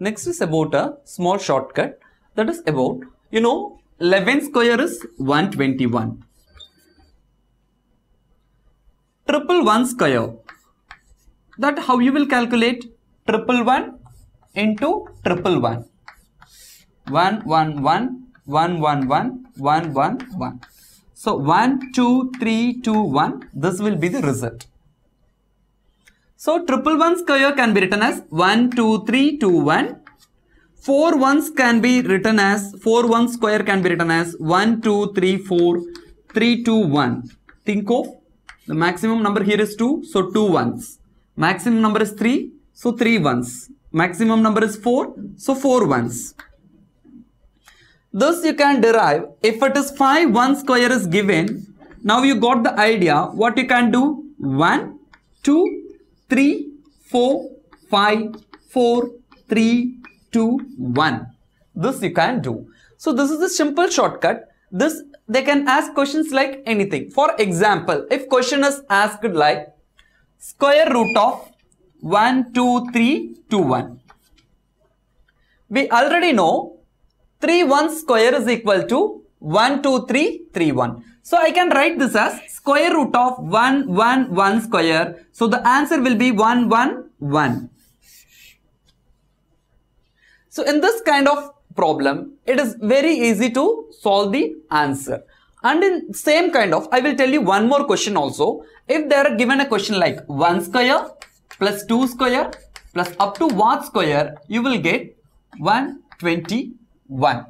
Next is about a small shortcut that is about, you know, 11 square is 121. Triple 1 square. That how you will calculate triple 1 into triple 1. 1, 1, 1, 1, 1, 1, 1, 1, 1. So 1, 2, 3, 2, 1. This will be the result. So triple one square can be written as 1, 2, 3, 2, 1. 4 ones can be written as 4 1 square can be written as 1, 2, 3, 4, 3, 2, 1. Think of the maximum number here is 2, so 2 ones. Maximum number is 3, so 3 ones. Maximum number is 4, so 4 ones. Thus you can derive if it is 5 1 square is given. Now you got the idea what you can do 1, 2, 3, 4, 5, 4, 3, 2, 1. This you can do. So this is a simple shortcut. This they can ask questions like anything. For example, if question is asked like square root of 1, 2, 3, 2, 1. We already know 3, 1 square is equal to 1, 2, 3, 3, 1. So I can write this as square root of 1, 1, 1 square. So the answer will be 1, 1, 1. So in this kind of problem, it is very easy to solve the answer. And in same kind of, I will tell you one more question also. If they are given a question like 1 square plus 2 square plus up to what square, you will get 121.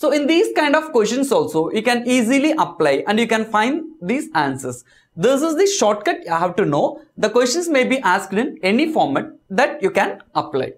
So in these kind of questions also, you can easily apply and you can find these answers. This is the shortcut you have to know. The questions may be asked in any format that you can apply.